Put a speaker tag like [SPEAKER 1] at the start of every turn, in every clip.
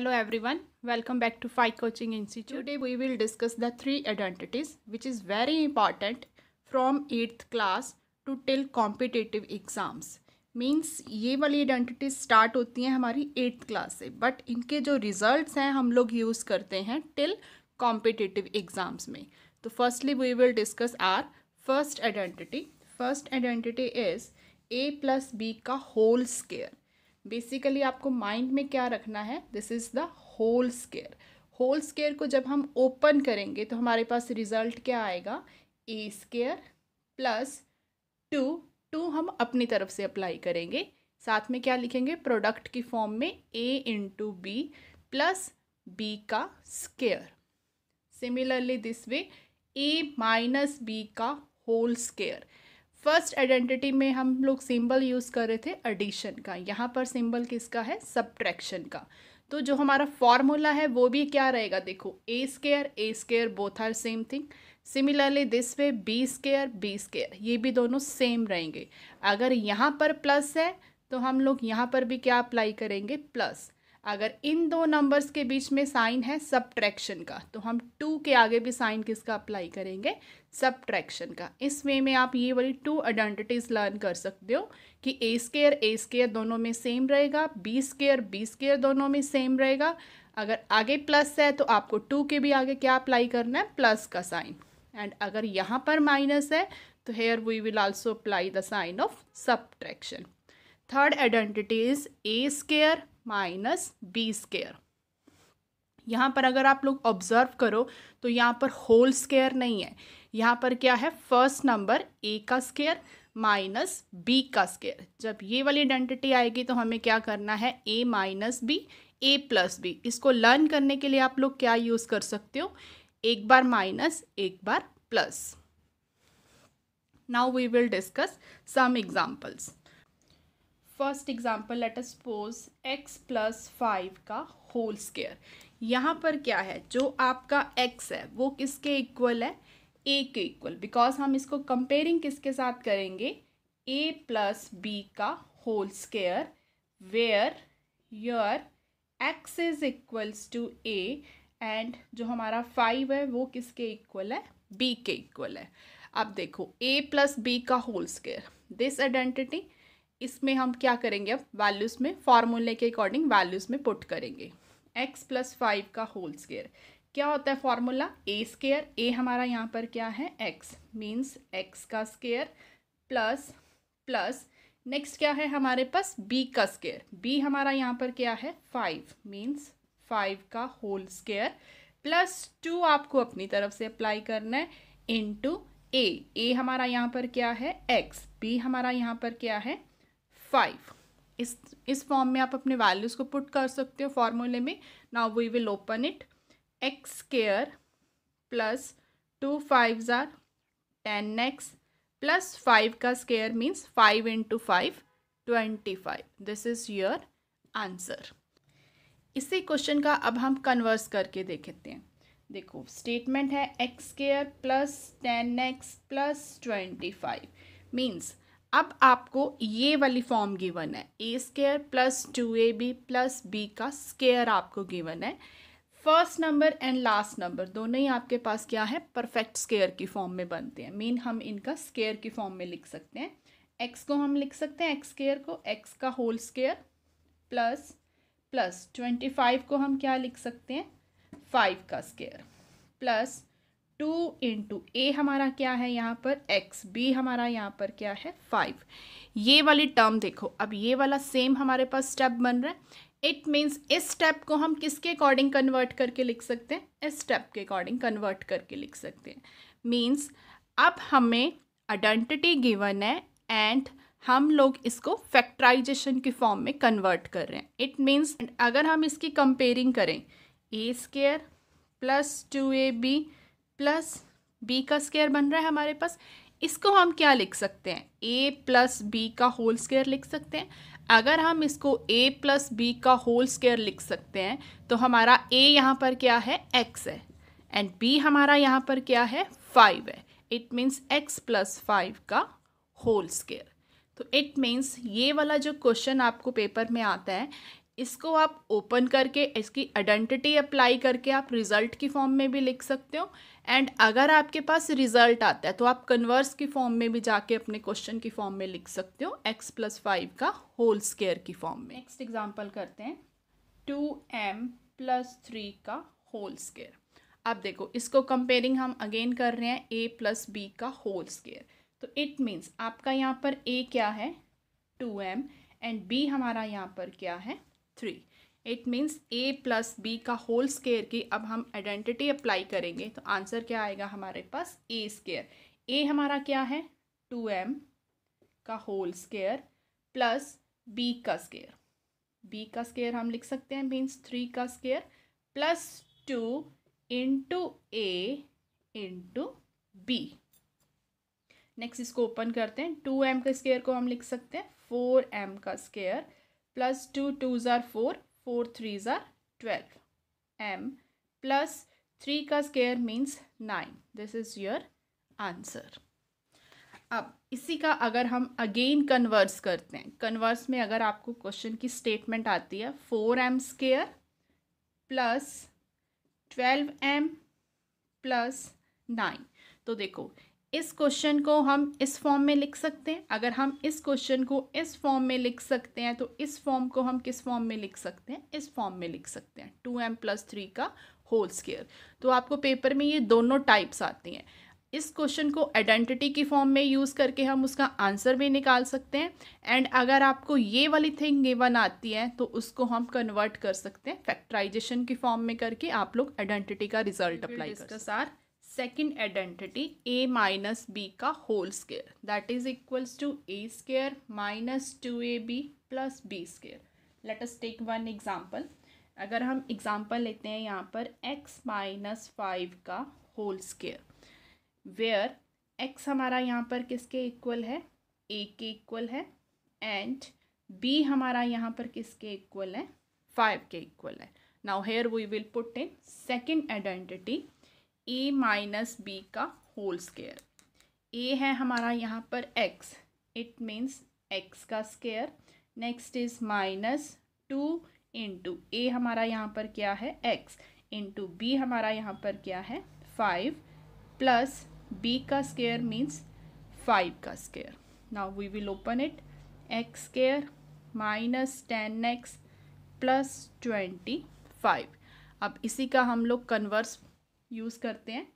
[SPEAKER 1] Hello everyone, welcome back to Phi Coaching Institute. Today we will discuss the three identities which is very important from 8th class to till competitive exams. Means ये वाली identity start होती हैं हमारी eighth class से but इनके जो results हैं हम लोग यूज़ करते हैं टिल कॉम्पिटिटिव एग्ज़ाम्स में तो firstly we will discuss are first identity first identity is A plus B का होल स्केयर बेसिकली आपको माइंड में क्या रखना है this is the whole square whole square को जब हम ओपन करेंगे तो हमारे पास रिजल्ट क्या आएगा A square plus two two हम अपनी तरफ से अप्लाई करेंगे साथ में क्या लिखेंगे प्रोडक्ट की फॉर्म में A into B plus B का square similarly this way A minus B का होल स्केयर फर्स्ट आइडेंटिटी में हम लोग सिंबल यूज़ कर रहे थे एडिशन का यहाँ पर सिंबल किसका है सब्ट्रैक्शन का तो जो हमारा फॉर्मूला है वो भी क्या रहेगा देखो A square A square both are same thing similarly this way B square B square ये भी दोनों सेम रहेंगे अगर यहाँ पर प्लस है तो हम लोग यहाँ पर भी क्या अप्लाई करेंगे प्लस अगर इन दो नंबर्स के बीच में साइन है सब का तो हम टू के आगे भी साइन किसका अप्लाई करेंगे सब का इस वे में आप ये वाली टू आइडेंटिटीज लर्न कर सकते हो कि ए स्केयर ए स्केयर दोनों में सेम रहेगा बी स्केयर बी स्केयर दोनों में सेम रहेगा अगर आगे प्लस है तो आपको टू के भी आगे क्या अप्लाई करना है प्लस का साइन एंड अगर यहाँ पर माइनस है तो here we will also apply the sign of सब third identity is A square minus B square यहाँ पर अगर आप लोग ऑब्जर्व करो तो यहाँ पर होल स्केयर नहीं है यहाँ पर क्या है फर्स्ट नंबर ए का स्केयर माइनस बी का स्केयर जब ये वाली आइडेंटिटी आएगी तो हमें क्या करना है A minus B A plus B इसको लर्न करने के लिए आप लोग क्या यूज़ कर सकते हो एक बार माइनस एक बार plus now we will discuss some examples first example let us suppose x plus five का होल स्केयर यहाँ पर क्या है जो आपका x है वो किसके इक्वल है ए के इक्वल बिकॉज हम इसको कंपेयरिंग किसके साथ करेंगे ए प्लस बी का whole square where your X is equals to A and जो हमारा फाइव है वो किसके इक्वल है बी के इक्वल है अब देखो ए प्लस बी का होल स्केयर दिस आइडेंटिटी इसमें हम क्या करेंगे अब वैल्यूज़ में फार्मूले के अकॉर्डिंग वैल्यूज़ में पुट करेंगे एक्स प्लस फाइव का होल स्केयर क्या होता है फार्मूला ए स्केयर ए हमारा यहाँ पर क्या है एक्स मीन्स एक्स का स्केयर प्लस प्लस नेक्स्ट क्या है हमारे पास बी का स्केयर बी हमारा यहाँ पर क्या है फाइव मीन्स फाइव का होल स्केयर प्लस टू आपको अपनी तरफ से अप्लाई करना है इन टू ए ए हमारा यहाँ पर क्या है एक्स बी हमारा यहाँ पर क्या है फाइव इस इस फॉर्म में आप अपने वैल्यूज़ को पुट कर सकते हो फॉर्मूले में now we will open it X square plus two five ज़ार टेन एक्स प्लस फाइव का square means five into five twenty five this is your answer इसी क्वेश्चन का अब हम कन्वर्स करके देखते हैं देखो स्टेटमेंट है X square plus ten X plus twenty five means अब आपको ये वाली फॉर्म गिवन है A square plus two A B plus B का स्केयर आपको गिवन है first number and last number दोनों ही आपके पास क्या है परफेक्ट स्केयर की फॉर्म में बनते हैं मीन हम इनका स्केयर की फॉर्म में लिख सकते हैं एक्स को हम लिख सकते हैं एक्स स्केयर को एक्स का whole square plus plus twenty five को हम क्या लिख सकते हैं फाइव का square plus two into A हमारा क्या है यहाँ पर एक्स बी हमारा यहाँ पर क्या है फाइव ये वाली टर्म देखो अब ये वाला सेम हमारे पास स्टेप बन रहा है इट मीन्स इस स्टेप को हम किसके अकॉर्डिंग कन्वर्ट करके लिख सकते हैं इस स्टेप के अकॉर्डिंग कन्वर्ट करके लिख सकते हैं मीन्स अब हमें आइडेंटिटी गिवन है एंड हम लोग इसको फैक्ट्राइजेशन के फॉर्म में कन्वर्ट कर रहे हैं इट मीन्स अगर हम इसकी कंपेयरिंग करें A square plus two A B plus B का स्केयर बन रहा है हमारे पास इसको हम क्या लिख सकते हैं ए प्लस बी का होल स्केयर लिख सकते हैं अगर हम इसको ए प्लस बी का होल स्केयर लिख सकते हैं तो हमारा ए यहाँ पर क्या है एक्स है एंड बी हमारा यहाँ पर क्या है फाइव है it means X plus five का होल स्केयर तो इट मीन्स ये वाला जो क्वेश्चन आपको पेपर में आता है इसको आप ओपन करके इसकी आइडेंटिटी अप्लाई करके आप रिज़ल्ट की फॉर्म में भी लिख सकते हो एंड अगर आपके पास रिज़ल्ट आता है तो आप कन्वर्स की फॉर्म में भी जाके अपने क्वेश्चन की फॉर्म में लिख सकते हो एक्स प्लस फाइव का होल स्केयर की फॉर्म में नेक्स्ट एग्जाम्पल करते हैं टू एम प्लस थ्री का होल स्केयर आप देखो इसको कंपेयरिंग हम अगेन कर रहे हैं ए प्लस बी का होल स्केयर तो इट मीन्स आपका यहाँ पर ए क्या है टू एम एंड बी हमारा यहाँ पर क्या है three it means A plus B का होल स्केयर की अब हम आइडेंटिटी अप्लाई करेंगे तो आंसर क्या आएगा हमारे पास ए स्केयर ए हमारा क्या है टू एम का होल स्केयर प्लस बी का स्केयर बी का स्केयर हम लिख सकते हैं मीन्स थ्री का square plus two into A into B next इसको ओपन करते हैं टू एम का स्केयर को हम लिख सकते हैं फोर एम का स्केयर प्लस टू टू ज़ार फोर फोर थ्री ज़ार ट्वेल्व एम प्लस थ्री का square means nine this is your answer अब इसी का अगर हम अगेन कन्वर्स करते हैं कन्वर्स में अगर आपको क्वेश्चन की स्टेटमेंट आती है four M square plus twelve M plus nine तो देखो इस क्वेश्चन को हम इस फॉर्म में लिख सकते हैं अगर हम इस क्वेश्चन को इस फॉर्म में लिख सकते हैं तो इस फॉर्म को हम किस फॉर्म में लिख सकते हैं इस फॉर्म में लिख सकते हैं टू एम प्लस थ्री का होल स्केयर तो आपको पेपर में ये दोनों टाइप्स आती हैं इस क्वेश्चन को आइडेंटिटी की फॉर्म में यूज़ करके हम उसका आंसर भी निकाल सकते हैं एंड अगर आपको ये वाली थिंग गिवन आती है तो उसको हम कन्वर्ट कर सकते हैं फैक्टराइजेशन की फॉर्म में करके आप लोग आइडेंटिटी का रिजल्ट अप्लाई कर सकते हैं second identity A minus B का whole square that is equals to A square minus two A B plus B square let us take one example अगर हम एग्जांपल लेते हैं यहाँ पर x माइनस फाइव का होल स्केयर वेयर x हमारा यहाँ पर किसके इक्वल है a के इक्वल है एंड b हमारा यहाँ पर किसके इक्वल है फाइव के इक्वल है now here we will put in second identity A minus B का होल स्केयर ए है हमारा यहाँ पर एक्स इट मीन्स एक्स का square next is minus two into A हमारा यहाँ पर क्या है एक्स इंटू बी हमारा यहाँ पर क्या है फाइव प्लस बी का स्केयर मीन्स फाइव का square now we will open it X square minus ten X plus twenty five अब इसी का हम लोग कन्वर्स यूज़ करते हैं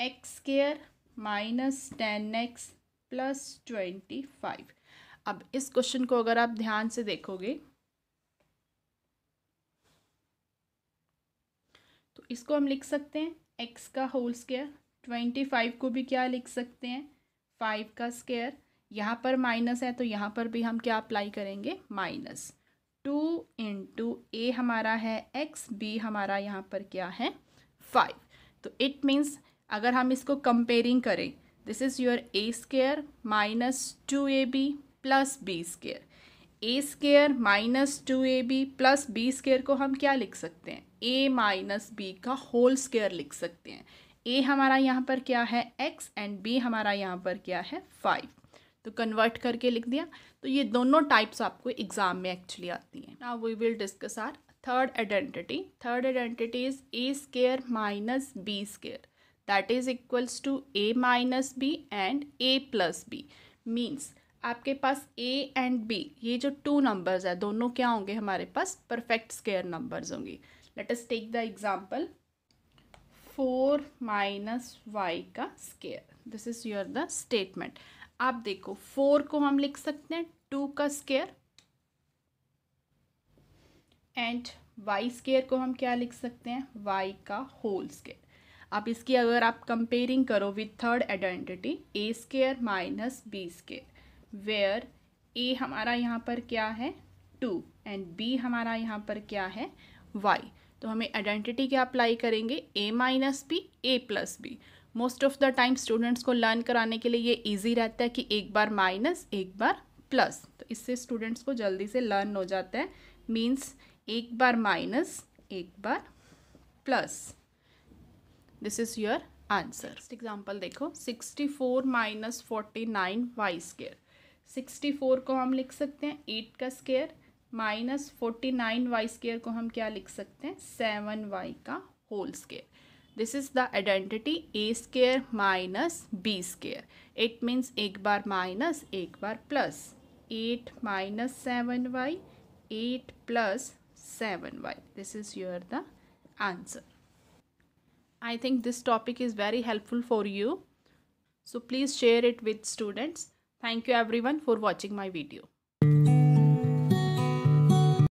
[SPEAKER 1] X square minus ten X plus twenty five अब इस क्वेश्चन को अगर आप ध्यान से देखोगे तो इसको हम लिख सकते हैं एक्स का होल स्केयर ट्वेंटी फाइव को भी क्या लिख सकते हैं फाइव का स्केयर यहाँ पर माइनस है तो यहाँ पर भी हम क्या अप्लाई करेंगे माइनस टू इंटू ए हमारा है एक्स बी हमारा यहाँ पर क्या है फाइव तो इट मीन्स अगर हम इसको कंपेयरिंग करें this is your A square minus two A B plus B square A square minus two A B plus B square को हम क्या लिख सकते हैं ए माइनस बी का होल स्केयर लिख सकते हैं ए हमारा यहाँ पर क्या है एक्स एंड बी हमारा यहाँ पर क्या है फाइव तो कन्वर्ट करके लिख दिया तो ये दोनों टाइप्स आपको एग्ज़ाम में एक्चुअली आती हैं now we will discuss our third identity third identity is a square minus B square that is equals to a minus b and a plus b means आपके पास ए एंड बी ये जो two numbers है दोनों क्या होंगे हमारे पास परफेक्ट स्केयर नंबर्स होंगे let us take the example four minus y का square this is your the statement आप देखो फोर को हम लिख सकते हैं टू का स्केयर एंड वाई स्केयर को हम क्या लिख सकते हैं वाई का होल स्केयर अब इसकी अगर आप कंपेयरिंग करो with third identity a square minus B square where a हमारा यहाँ पर क्या है टू एंड बी हमारा यहाँ पर क्या है वाई तो हमें आइडेंटिटी क्या अप्लाई करेंगे a minus B A plus b most of the time students को लर्न कराने के लिए ये ईजी रहता है कि एक बार माइनस एक बार प्लस तो इससे स्टूडेंट्स को जल्दी से लर्न हो जाता है मीन्स एक बार माइनस एक बार plus this is your answer example देखो sixty four minus forty nine y square sixty four को हम लिख सकते हैं एट का square minus forty nine y square को हम क्या लिख सकते हैं सेवन वाई का whole square This is the identity a square minus b square. It means one bar minus minus bar 8 minus 7y, 8 plus 7y. This is your the answer. I think this topic is very helpful for you. So please share it with students. Thank you everyone for watching my video.